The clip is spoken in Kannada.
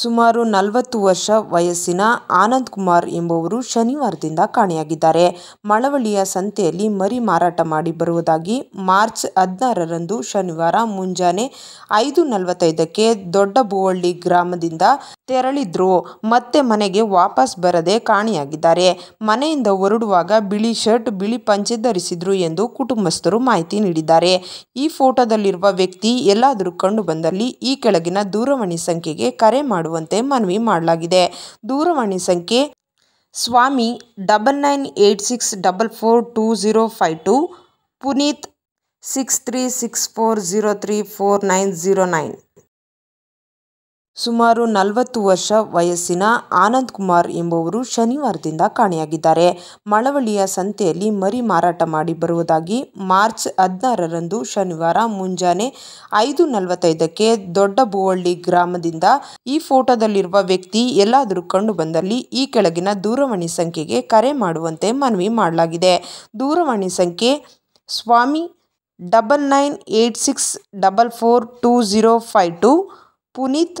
ಸುಮಾರು ನಲವತ್ತು ವರ್ಷ ವಯಸ್ಸಿನ ಆನಂದ್ ಕುಮಾರ್ ಎಂಬುವರು ಶನಿವಾರದಿಂದ ಕಾಣೆಯಾಗಿದ್ದಾರೆ ಮಳವಳ್ಳಿಯ ಸಂತೆಯಲ್ಲಿ ಮರಿ ಮಾರಾಟ ಮಾಡಿ ಬರುವುದಾಗಿ ಮಾರ್ಚ್ ಹದಿನಾರರಂದು ಶನಿವಾರ ಮುಂಜಾನೆ ಐದು ನಲವತ್ತೈದಕ್ಕೆ ಬುವಳ್ಳಿ ಗ್ರಾಮದಿಂದ ತೆರಳಿದ್ರು ಮತ್ತೆ ಮನೆಗೆ ವಾಪಸ್ ಬರದೆ ಕಾಣೆಯಾಗಿದ್ದಾರೆ ಮನೆಯಿಂದ ಹೊರಡುವಾಗ ಬಿಳಿ ಶರ್ಟ್ ಬಿಳಿ ಪಂಚೆ ಧರಿಸಿದ್ರು ಎಂದು ಕುಟುಂಬಸ್ಥರು ಮಾಹಿತಿ ನೀಡಿದ್ದಾರೆ ಈ ಫೋಟೋದಲ್ಲಿರುವ ವ್ಯಕ್ತಿ ಎಲ್ಲಾದರೂ ಕಂಡು ಬಂದಲ್ಲಿ ಈ ಕೆಳಗಿನ ದೂರವಾಣಿ ಸಂಖ್ಯೆಗೆ ಕರೆ ಮಾಡಿ ಮಾಡುವಂತೆ ಮನವಿ ಮಾಡಲಾಗಿದೆ ದೂರವಾಣಿ ಸಂಖ್ಯೆ Swamy double nine eight six double four two zero five two Puneeth six three six four zero three four nine zero nine ಸುಮಾರು ನಲವತ್ತು ವರ್ಷ ವಯಸ್ಸಿನ ಆನಂದ್ ಕುಮಾರ್ ಎಂಬುವರು ಶನಿವಾರದಿಂದ ಕಾಣೆಯಾಗಿದ್ದಾರೆ ಮಳವಳ್ಳಿಯ ಸಂತೆಯಲ್ಲಿ ಮರಿ ಮಾರಾಟ ಮಾಡಿ ಬರುವುದಾಗಿ ಮಾರ್ಚ್ ಹದಿನಾರರಂದು ಶನಿವಾರ ಮುಂಜಾನೆ ಐದು ನಲವತ್ತೈದಕ್ಕೆ ಬುವಳ್ಳಿ ಗ್ರಾಮದಿಂದ ಈ ಫೋಟೋದಲ್ಲಿರುವ ವ್ಯಕ್ತಿ ಎಲ್ಲಾದರೂ ಕಂಡು ಬಂದಲ್ಲಿ ಈ ಕೆಳಗಿನ ದೂರವಾಣಿ ಸಂಖ್ಯೆಗೆ ಕರೆ ಮಾಡುವಂತೆ ಮನವಿ ಮಾಡಲಾಗಿದೆ ದೂರವಾಣಿ ಸಂಖ್ಯೆ Swamy double nine eight six double four two zero five two Puneeth